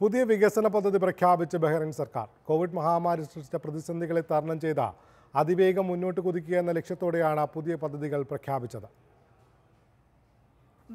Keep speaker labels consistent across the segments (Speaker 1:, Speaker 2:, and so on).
Speaker 1: പുതിയ വികസന പദ്ധതി പ്രഖ്യാപിച്ച് ബഹ്റൈൻ സർക്കാർ കോവിഡ് മഹാമാരി സൃഷ്ടിച്ച പ്രതിസന്ധികളെ തരണം ചെയ്ത അതിവേഗം മുന്നോട്ട് കുതിക്കുക എന്ന ലക്ഷ്യത്തോടെയാണ് പുതിയ പദ്ധതികൾ പ്രഖ്യാപിച്ചത്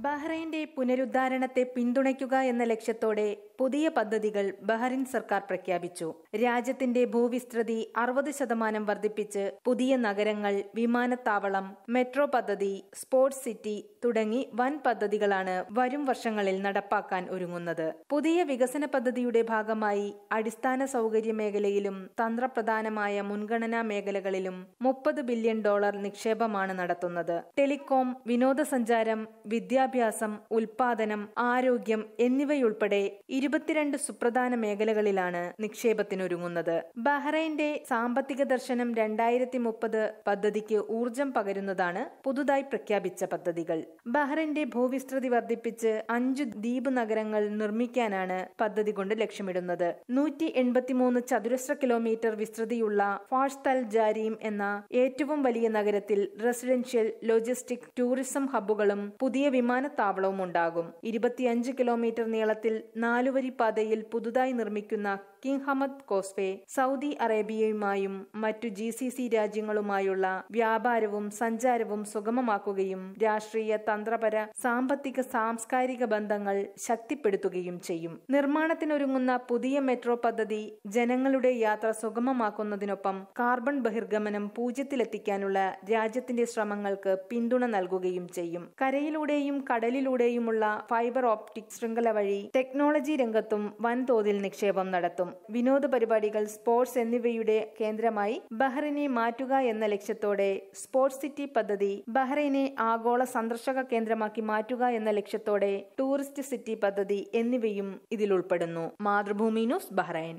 Speaker 1: ബഹ്റൈന്റെ പുനരുദ്ധാരണത്തെ പിന്തുണയ്ക്കുക എന്ന ലക്ഷ്യത്തോടെ പുതിയ പദ്ധതികൾ ബഹ്റിൻ സർക്കാർ പ്രഖ്യാപിച്ചു രാജ്യത്തിന്റെ ഭൂവിസ്തൃതി അറുപത് ശതമാനം വർദ്ധിപ്പിച്ച് പുതിയ നഗരങ്ങൾ വിമാനത്താവളം മെട്രോ പദ്ധതി സ്പോർട്സ് സിറ്റി തുടങ്ങി വൻ പദ്ധതികളാണ് വരും വർഷങ്ങളിൽ നടപ്പാക്കാൻ ഒരുങ്ങുന്നത് പുതിയ വികസന പദ്ധതിയുടെ ഭാഗമായി അടിസ്ഥാന സൗകര്യ മേഖലയിലും തന്ത്രപ്രധാനമായ മുൻഗണനാ മേഖലകളിലും മുപ്പത് ബില്യൺ ഡോളർ നിക്ഷേപമാണ് നടത്തുന്നത് ടെലികോം വിനോദസഞ്ചാരം വിദ്യ വിദ്യാഭ്യാസം ഉൽപാദനം ആരോഗ്യം എന്നിവയുൾപ്പെടെ ഇരുപത്തിരണ്ട് സുപ്രധാന മേഖലകളിലാണ് നിക്ഷേപത്തിനൊരുങ്ങുന്നത് ബഹ്റൈന്റെ സാമ്പത്തിക ദർശനം രണ്ടായിരത്തി മുപ്പത് പദ്ധതിക്ക് ഊർജം പകരുന്നതാണ് പുതുതായി പ്രഖ്യാപിച്ച പദ്ധതികൾ ബഹ്റൈന്റെ ഭൂവിസ്തൃതി വർദ്ധിപ്പിച്ച് അഞ്ചു ദ്വീപ് നഗരങ്ങൾ നിർമ്മിക്കാനാണ് പദ്ധതി കൊണ്ട് ലക്ഷ്യമിടുന്നത് നൂറ്റി എൺപത്തിമൂന്ന് ചതുരശ്ര കിലോമീറ്റർ വിസ്തൃതിയുള്ള ഫാഷ്തൽ ജാരീം എന്ന ഏറ്റവും വലിയ നഗരത്തിൽ റെസിഡൻഷ്യൽ ലോജിസ്റ്റിക് ടൂറിസം ഹബ്ബുകളും പുതിയ വിമാന വിമാനത്താവളവും ഉണ്ടാകും ഇരുപത്തിയഞ്ച് കിലോമീറ്റർ നീളത്തിൽ നാലുവരി പാതയിൽ പുതുതായി നിർമ്മിക്കുന്ന കിങ് ഹമദ് കോസ്വേ സൗദി അറേബ്യയുമായും മറ്റു ജി സി സി രാജ്യങ്ങളുമായുള്ള വ്യാപാരവും സഞ്ചാരവും സുഗമമാക്കുകയും രാഷ്ട്രീയ തന്ത്രപര സാമ്പത്തിക സാംസ്കാരിക ബന്ധങ്ങൾ ശക്തിപ്പെടുത്തുകയും ചെയ്യും നിർമ്മാണത്തിനൊരുങ്ങുന്ന പുതിയ മെട്രോ പദ്ധതി ജനങ്ങളുടെ യാത്ര സുഗമമാക്കുന്നതിനൊപ്പം കാർബൺ ബഹിർഗമനം പൂജ്യത്തിലെത്തിക്കാനുള്ള രാജ്യത്തിന്റെ ശ്രമങ്ങൾക്ക് പിന്തുണ നൽകുകയും ചെയ്യും കരയിലൂടെയും കടലിലൂടെയുമുള്ള ഫൈബർ ഓപ്റ്റിക് ശൃംഖല വഴി ടെക്നോളജി രംഗത്തും വൻതോതിൽ നിക്ഷേപം നടത്തും വിനോദ പരിപാടികൾ സ്പോർട്സ് എന്നിവയുടെ കേന്ദ്രമായി ബഹ്റിനെ മാറ്റുക എന്ന ലക്ഷ്യത്തോടെ സ്പോർട്സ് സിറ്റി പദ്ധതി ബഹ്റൈനെ ആഗോള സന്ദർശക കേന്ദ്രമാക്കി മാറ്റുക എന്ന ലക്ഷ്യത്തോടെ ടൂറിസ്റ്റ് സിറ്റി പദ്ധതി എന്നിവയും ഇതിൽ ഉൾപ്പെടുന്നു മാതൃഭൂമി ന്യൂസ് ബഹ്റൈൻ